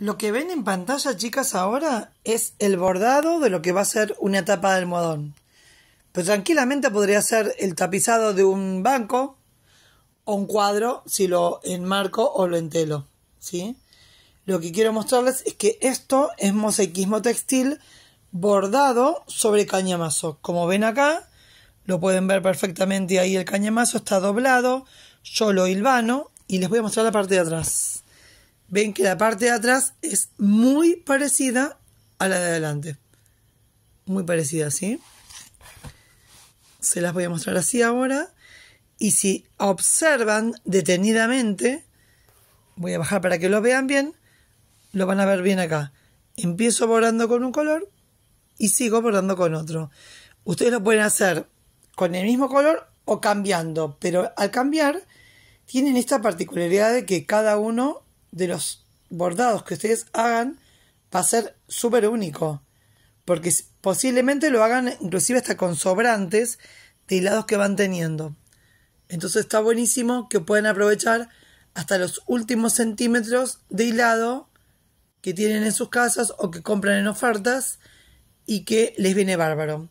Lo que ven en pantalla, chicas, ahora es el bordado de lo que va a ser una tapa de almohadón. Pero tranquilamente podría ser el tapizado de un banco o un cuadro si lo enmarco o lo entelo. ¿sí? Lo que quiero mostrarles es que esto es mosaicismo textil bordado sobre cañamazo. Como ven acá, lo pueden ver perfectamente ahí el cañamazo está doblado. Yo lo hilvano y les voy a mostrar la parte de atrás ven que la parte de atrás es muy parecida a la de adelante. Muy parecida, ¿sí? Se las voy a mostrar así ahora. Y si observan detenidamente, voy a bajar para que lo vean bien, lo van a ver bien acá. Empiezo bordando con un color y sigo bordando con otro. Ustedes lo pueden hacer con el mismo color o cambiando, pero al cambiar tienen esta particularidad de que cada uno de los bordados que ustedes hagan va a ser súper único. Porque posiblemente lo hagan inclusive hasta con sobrantes de hilados que van teniendo. Entonces está buenísimo que puedan aprovechar hasta los últimos centímetros de hilado que tienen en sus casas o que compran en ofertas y que les viene bárbaro.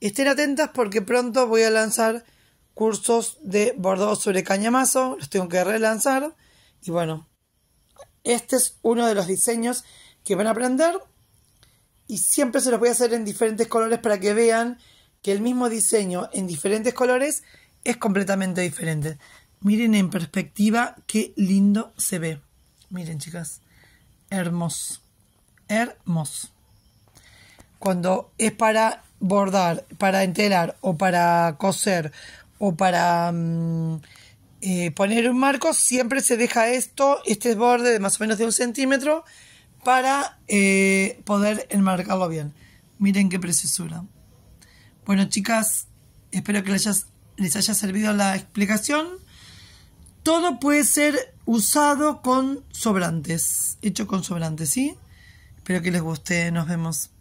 Estén atentas porque pronto voy a lanzar cursos de bordado sobre cañamazo, los tengo que relanzar y bueno, este es uno de los diseños que van a aprender y siempre se los voy a hacer en diferentes colores para que vean que el mismo diseño en diferentes colores es completamente diferente. Miren en perspectiva qué lindo se ve. Miren chicas, hermoso, hermoso. Cuando es para bordar, para enterar o para coser o para... Mm, eh, poner un marco, siempre se deja esto, este borde de más o menos de un centímetro, para eh, poder enmarcarlo bien. Miren qué preciosura. Bueno, chicas, espero que les haya, les haya servido la explicación. Todo puede ser usado con sobrantes, hecho con sobrantes, ¿sí? Espero que les guste, nos vemos.